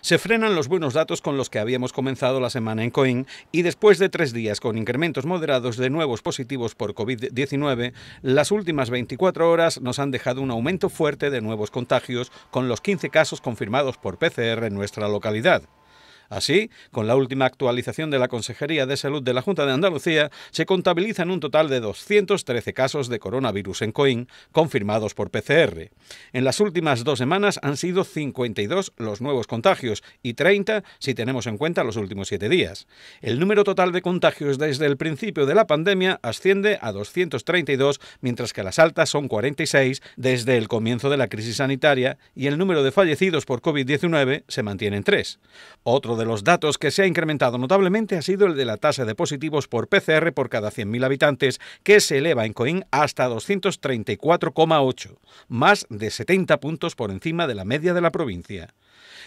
se frenan los buenos datos con los que habíamos comenzado la semana en Coin y después de tres días con incrementos moderados de nuevos positivos por COVID-19, las últimas 24 horas nos han dejado un aumento fuerte de nuevos contagios con los 15 casos confirmados por PCR en nuestra localidad. Así, con la última actualización de la Consejería de Salud de la Junta de Andalucía, se contabilizan un total de 213 casos de coronavirus en Coín confirmados por PCR. En las últimas dos semanas han sido 52 los nuevos contagios y 30 si tenemos en cuenta los últimos siete días. El número total de contagios desde el principio de la pandemia asciende a 232, mientras que las altas son 46 desde el comienzo de la crisis sanitaria y el número de fallecidos por COVID-19 se mantiene en 3. Otro de los datos que se ha incrementado notablemente ha sido el de la tasa de positivos por PCR por cada 100.000 habitantes, que se eleva en Coín hasta 234,8, más de 70 puntos por encima de la media de la provincia.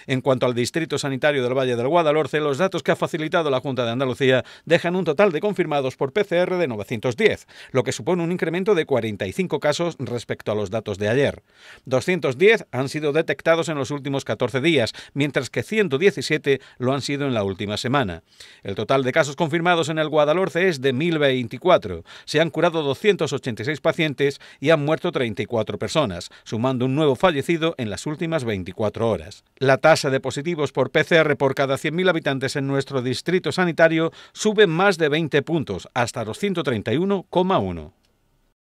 En cuanto al Distrito Sanitario del Valle del Guadalhorce, los datos que ha facilitado la Junta de Andalucía dejan un total de confirmados por PCR de 910, lo que supone un incremento de 45 casos respecto a los datos de ayer. 210 han sido detectados en los últimos 14 días, mientras que 117 lo han sido en la última semana. El total de casos confirmados en el Guadalhorce es de 1024. Se han curado 286 pacientes y han muerto 34 personas, sumando un nuevo fallecido en las últimas 24 horas. La tasa de positivos por PCR por cada 100.000 habitantes en nuestro distrito sanitario sube más de 20 puntos, hasta los 131,1.